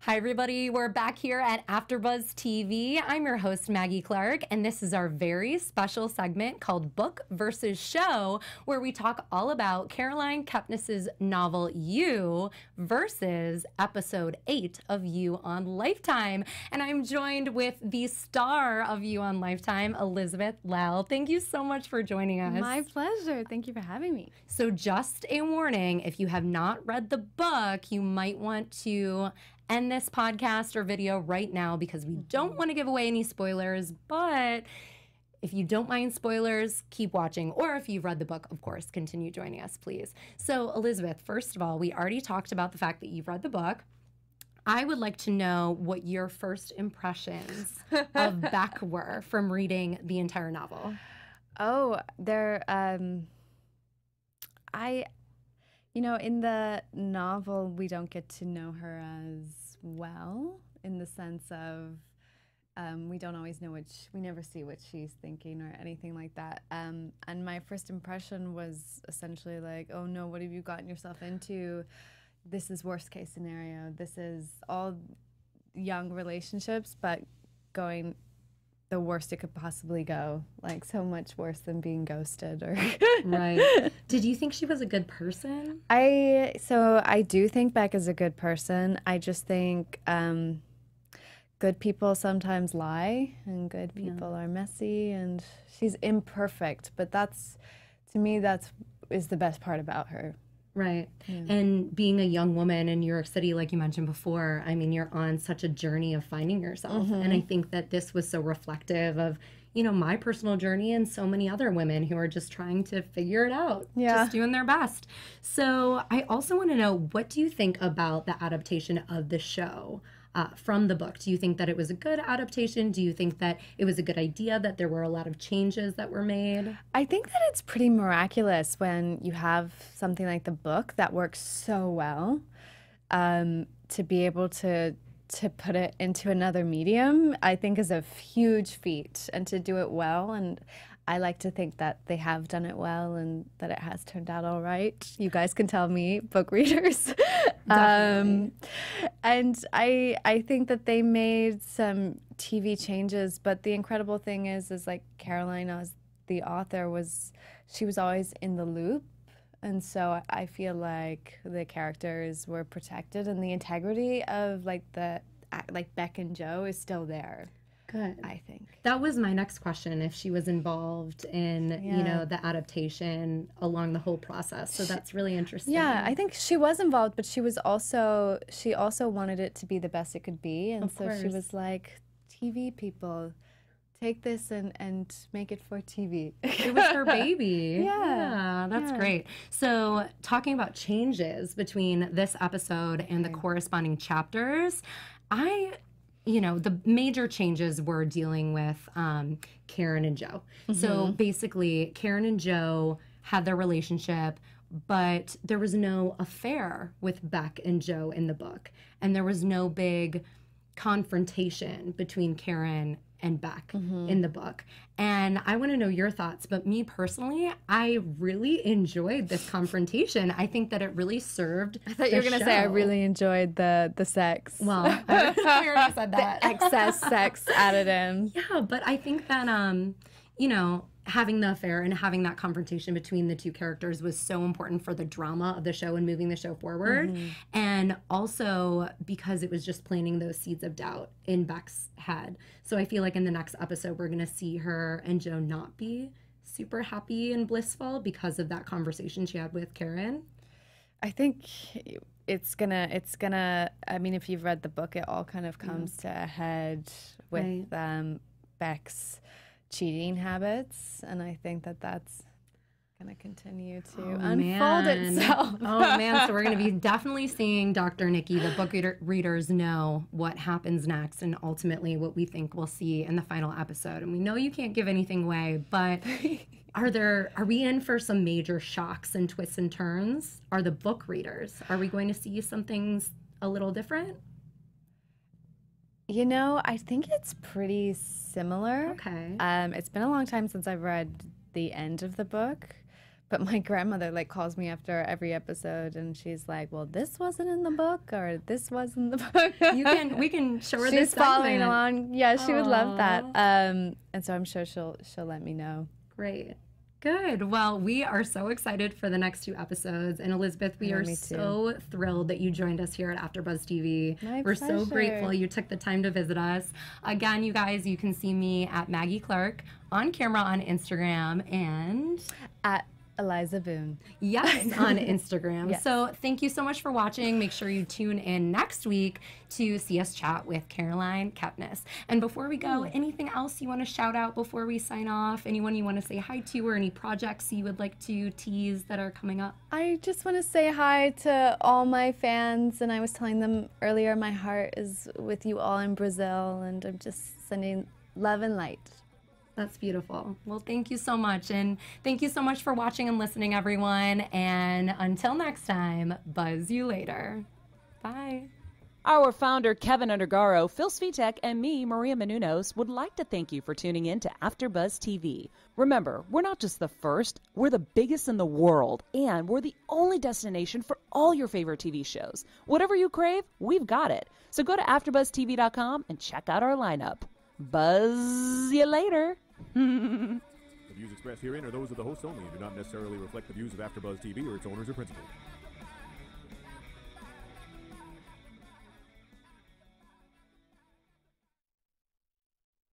Hi, everybody. We're back here at AfterBuzz TV. I'm your host, Maggie Clark, and this is our very special segment called Book versus Show, where we talk all about Caroline Kepnes's novel You versus Episode 8 of You on Lifetime. And I'm joined with the star of You on Lifetime, Elizabeth Lau. Thank you so much for joining us. My pleasure. Thank you for having me. So, just a warning if you have not read the book, you might want to end this podcast or video right now because we don't mm-hmm. want to give away any spoilers, but if you don't mind spoilers, keep watching. Or if you've read the book, of course, continue joining us, please. So, Elizabeth, first of all, we already talked about the fact that you've read the book. I would like to know what your first impressions of Beck were from reading the entire novel. Oh, there. Um, I you know, in the novel, we don't get to know her as well in the sense of um, we don't always know what she, we never see what she's thinking or anything like that. Um, and my first impression was essentially like, oh no, what have you gotten yourself into? This is worst case scenario. This is all young relationships, but going the worst it could possibly go. Like so much worse than being ghosted or Right. Did you think she was a good person? I so I do think Beck is a good person. I just think um good people sometimes lie and good people yeah. are messy and she's imperfect, but that's to me that's is the best part about her Right. Yeah. And being a young woman in New York City, like you mentioned before, I mean, you're on such a journey of finding yourself. Mm-hmm. And I think that this was so reflective of, you know, my personal journey and so many other women who are just trying to figure it out, yeah. just doing their best. So I also want to know what do you think about the adaptation of the show? uh, from the book? Do you think that it was a good adaptation? Do you think that it was a good idea, that there were a lot of changes that were made? I think that it's pretty miraculous when you have something like the book that works so well um, to be able to to put it into another medium i think is a huge feat and to do it well and I like to think that they have done it well and that it has turned out all right. You guys can tell me, book readers, um, and I I think that they made some TV changes, but the incredible thing is is like Caroline the author, was she was always in the loop, and so I feel like the characters were protected, and the integrity of like the like Beck and Joe is still there. Good. I think that was my next question if she was involved in yeah. you know the adaptation along the whole process so that's really interesting yeah i think she was involved but she was also she also wanted it to be the best it could be and of so course. she was like tv people take this and and make it for tv it was her baby yeah, yeah that's yeah. great so talking about changes between this episode and the corresponding chapters i you know, the major changes were dealing with um, Karen and Joe. Mm-hmm. So basically, Karen and Joe had their relationship, but there was no affair with Beck and Joe in the book. And there was no big confrontation between Karen and back mm-hmm. in the book. And I want to know your thoughts, but me personally, I really enjoyed this confrontation. I think that it really served. I thought you were going to say I really enjoyed the the sex. Well, I already said that. The excess sex added in. Yeah, but I think that um, you know, having the affair and having that confrontation between the two characters was so important for the drama of the show and moving the show forward mm-hmm. and also because it was just planting those seeds of doubt in Beck's head. So I feel like in the next episode we're going to see her and Joe not be super happy and blissful because of that conversation she had with Karen. I think it's gonna it's gonna I mean if you've read the book it all kind of comes mm. to a head with right. um Beck's cheating habits, and I think that that's going to continue to oh, unfold man. itself. oh man, so we're going to be definitely seeing Dr. Nikki, the book reader, readers know what happens next and ultimately what we think we'll see in the final episode. And we know you can't give anything away, but are there are we in for some major shocks and twists and turns? Are the book readers are we going to see some things a little different? You know, I think it's pretty similar. Okay. Um, it's been a long time since I've read the end of the book, but my grandmother like calls me after every episode, and she's like, "Well, this wasn't in the book, or this was not the book." you can we can show her. She's following segment. along. Yeah, she Aww. would love that. Um, and so I'm sure she'll she'll let me know. Great. Good. Well, we are so excited for the next two episodes. And Elizabeth, we yeah, are so thrilled that you joined us here at AfterBuzz TV. My We're pleasure. so grateful you took the time to visit us. Again, you guys, you can see me at Maggie Clark on camera on Instagram and at Eliza Boone. Yes, on Instagram. yes. So thank you so much for watching. Make sure you tune in next week to see us chat with Caroline Kepnes. And before we go, hmm. anything else you want to shout out before we sign off? Anyone you want to say hi to or any projects you would like to tease that are coming up? I just want to say hi to all my fans. And I was telling them earlier, my heart is with you all in Brazil. And I'm just sending love and light. That's beautiful. Well, thank you so much. And thank you so much for watching and listening, everyone. And until next time, buzz you later. Bye. Our founder, Kevin Undergaro, Phil Svitek, and me, Maria Menunos, would like to thank you for tuning in to AfterBuzz TV. Remember, we're not just the first, we're the biggest in the world, and we're the only destination for all your favorite TV shows. Whatever you crave, we've got it. So go to AfterBuzzTV.com and check out our lineup. Buzz you later. the views expressed herein are those of the host only and do not necessarily reflect the views of AfterBuzz TV or its owners or principals.